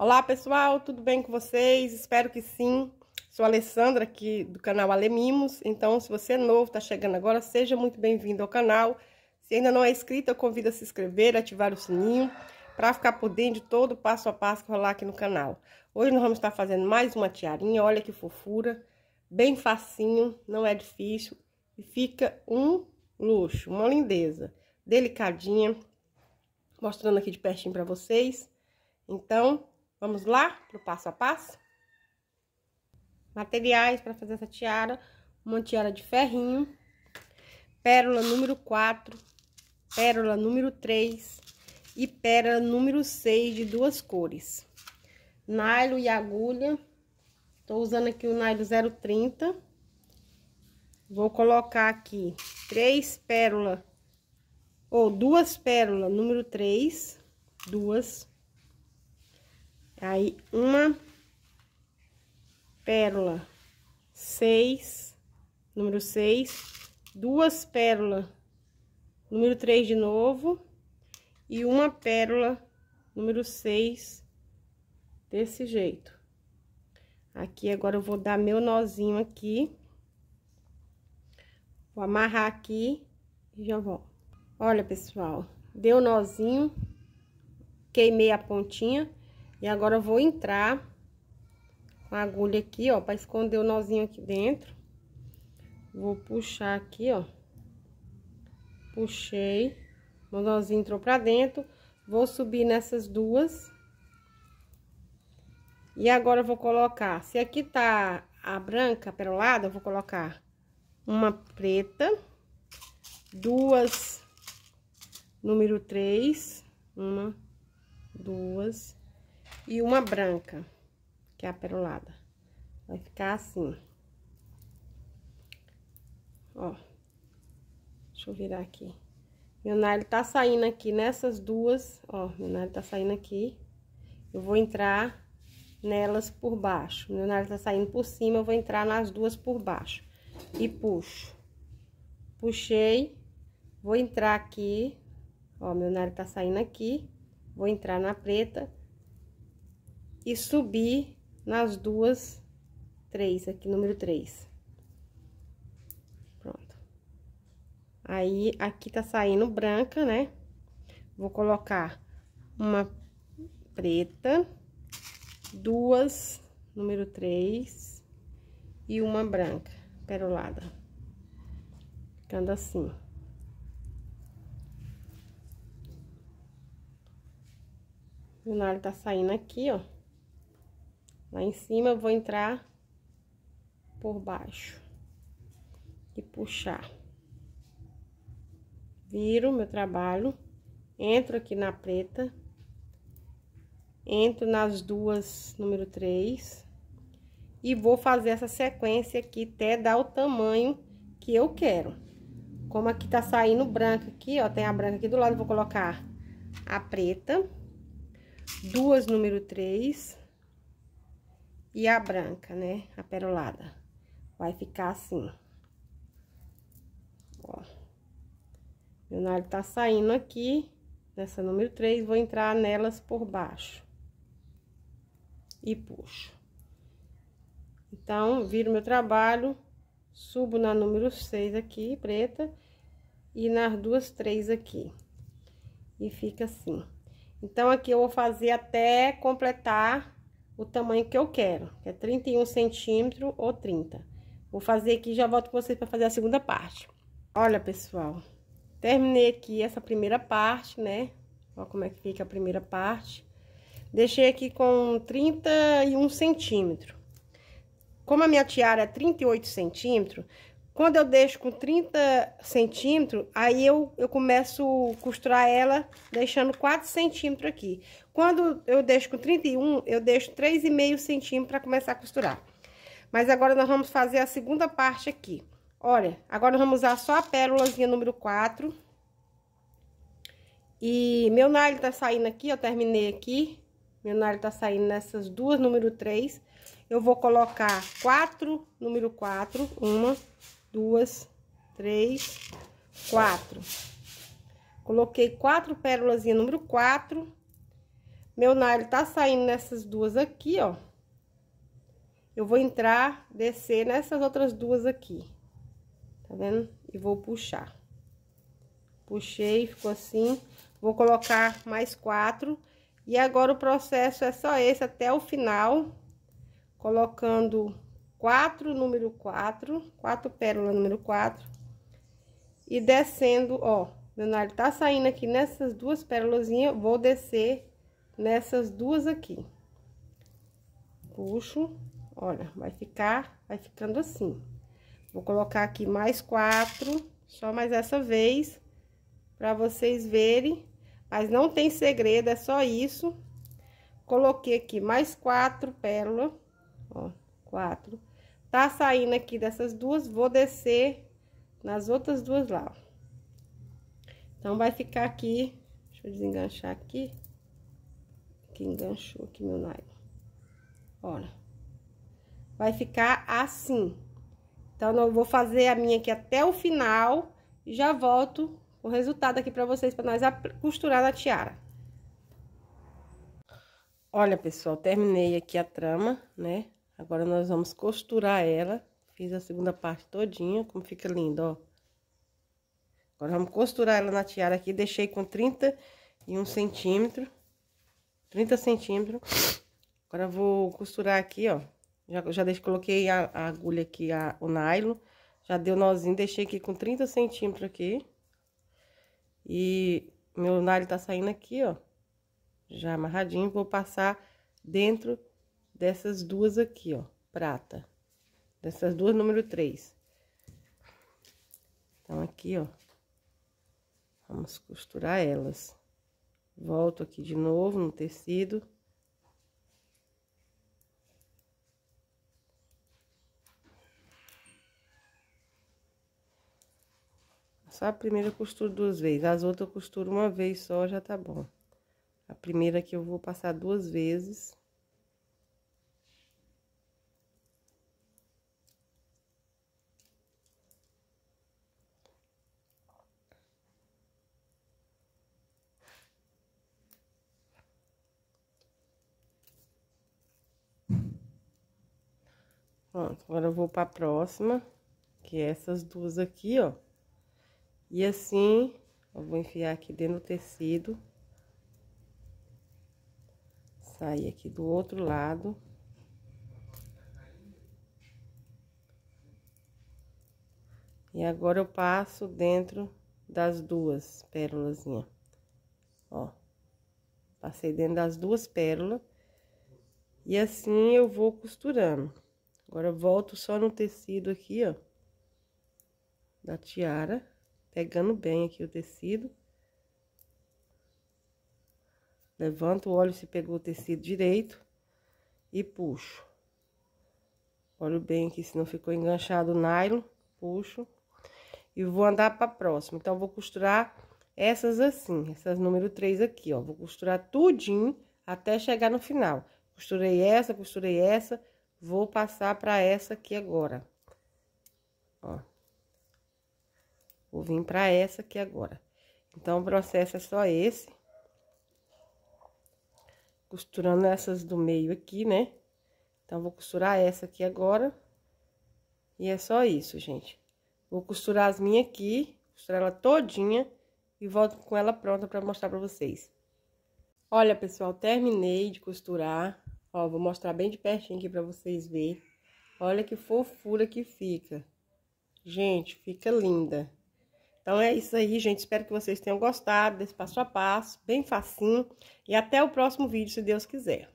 Olá pessoal, tudo bem com vocês? Espero que sim. Sou Alessandra aqui do canal Alemimos. Então, se você é novo, está chegando agora, seja muito bem-vindo ao canal. Se ainda não é inscrito, eu convido a se inscrever, ativar o sininho para ficar por dentro de todo o passo a passo que rolar aqui no canal. Hoje nós vamos estar fazendo mais uma tiarinha, olha que fofura, bem facinho, não é difícil e fica um luxo, uma lindeza, delicadinha, mostrando aqui de pertinho para vocês. Então, Vamos lá pro passo a passo? Materiais para fazer essa tiara. Uma tiara de ferrinho. Pérola número 4. Pérola número 3. E pérola número 6 de duas cores. Nylon e agulha. Estou usando aqui o nylon 030. Vou colocar aqui três pérolas, ou duas pérolas número 3, duas, Aí, uma pérola, seis, número seis, duas pérolas, número três de novo, e uma pérola, número seis, desse jeito. Aqui, agora, eu vou dar meu nozinho aqui. Vou amarrar aqui e já volto. Olha, pessoal, deu nozinho, queimei a pontinha e agora eu vou entrar com a agulha aqui, ó, pra esconder o nozinho aqui dentro. Vou puxar aqui, ó. Puxei. O nozinho entrou pra dentro. Vou subir nessas duas. E agora eu vou colocar, se aqui tá a branca perolada, eu vou colocar uma preta, duas número três uma, duas, e uma branca, que é a perolada. Vai ficar assim. Ó. Deixa eu virar aqui. Meu nalho tá saindo aqui nessas duas, ó, meu nalho tá saindo aqui. Eu vou entrar nelas por baixo. Meu nalho tá saindo por cima, eu vou entrar nas duas por baixo. E puxo. Puxei, vou entrar aqui, ó, meu nalho tá saindo aqui. Vou entrar na preta, e subir nas duas, três, aqui, número três. Pronto. Aí, aqui tá saindo branca, né? Vou colocar uma preta, duas, número três, e uma branca, perolada. Ficando assim. O nalho tá saindo aqui, ó. Lá em cima, vou entrar por baixo e puxar. Viro meu trabalho, entro aqui na preta, entro nas duas, número 3, e vou fazer essa sequência aqui até dar o tamanho que eu quero. Como aqui tá saindo branca aqui, ó, tem a branca aqui do lado, vou colocar a preta, duas número 3 e a branca, né? A perolada. Vai ficar assim. Ó. Meu nalho tá saindo aqui, nessa número 3, vou entrar nelas por baixo. E puxo. Então, viro meu trabalho, subo na número 6 aqui, preta, e nas duas três aqui. E fica assim. Então, aqui eu vou fazer até completar o tamanho que eu quero, que é 31 centímetro ou 30. Vou fazer aqui e já volto com vocês para fazer a segunda parte. Olha, pessoal, terminei aqui essa primeira parte, né? olha como é que fica a primeira parte. Deixei aqui com 31 centímetro Como a minha tiara é 38 centímetros, quando eu deixo com 30 centímetros, aí eu, eu começo a costurar ela deixando 4 centímetros aqui. Quando eu deixo com 31, eu deixo 3,5 centímetros para começar a costurar. Mas agora nós vamos fazer a segunda parte aqui. Olha, agora nós vamos usar só a pérolazinha número 4. E meu nylon tá saindo aqui, eu terminei aqui. Meu nylon tá saindo nessas duas, número 3. Eu vou colocar 4, número 4, uma duas, três, quatro. Coloquei quatro pérolas número quatro. Meu nylon tá saindo nessas duas aqui, ó. Eu vou entrar, descer nessas outras duas aqui. Tá vendo? E vou puxar. Puxei, ficou assim. Vou colocar mais quatro. E agora o processo é só esse até o final. Colocando quatro número quatro, quatro pérola número quatro. E descendo, ó, meu tá saindo aqui nessas duas pérolazinhas, vou descer nessas duas aqui. Puxo, olha, vai ficar, vai ficando assim. Vou colocar aqui mais quatro, só mais essa vez, pra vocês verem. Mas não tem segredo, é só isso. Coloquei aqui mais quatro pérola, ó, quatro. Tá saindo aqui dessas duas, vou descer nas outras duas lá, ó. Então, vai ficar aqui, deixa eu desenganchar aqui, que enganchou aqui meu nylon. Olha, vai ficar assim. Então, eu vou fazer a minha aqui até o final e já volto o resultado aqui pra vocês, pra nós costurar na tiara. Olha, pessoal, terminei aqui a trama, né? Agora, nós vamos costurar ela. Fiz a segunda parte todinha, como fica lindo, ó. Agora, vamos costurar ela na tiara aqui. Deixei com 31 centímetros. 30 centímetros. Agora, vou costurar aqui, ó. Já, já deixe, coloquei a, a, agulha aqui, a, o nylon. Já deu nozinho, deixei aqui com 30 centímetros aqui. E meu nylon tá saindo aqui, ó. Já amarradinho. Vou passar dentro dessas duas aqui, ó, prata. Dessas duas, número 3. Então, aqui, ó, vamos costurar elas. Volto aqui de novo no tecido. Só a primeira eu costuro duas vezes, as outras eu costuro uma vez só, já tá bom. A primeira aqui eu vou passar duas vezes. Pronto, agora eu vou para a próxima, que é essas duas aqui, ó. E assim, eu vou enfiar aqui dentro do tecido. Sair aqui do outro lado. E agora eu passo dentro das duas pérolas, ó. Passei dentro das duas pérolas. E assim eu vou costurando. Agora, volto só no tecido aqui, ó, da tiara, pegando bem aqui o tecido. Levanto o óleo se pegou o tecido direito e puxo. Olho bem aqui se não ficou enganchado o nylon, puxo. E vou andar para próxima. Então, vou costurar essas assim, essas número 3 aqui, ó. Vou costurar tudinho até chegar no final. Costurei essa, costurei essa, Vou passar para essa aqui agora. Ó. Vou vir para essa aqui agora. Então, o processo é só esse. Costurando essas do meio aqui, né? Então, vou costurar essa aqui agora. E é só isso, gente. Vou costurar as minhas aqui, costurar ela todinha e volto com ela pronta para mostrar para vocês. Olha, pessoal, terminei de costurar Ó, vou mostrar bem de pertinho aqui pra vocês verem. Olha que fofura que fica. Gente, fica linda. Então é isso aí, gente. Espero que vocês tenham gostado desse passo a passo, bem facinho. E até o próximo vídeo, se Deus quiser.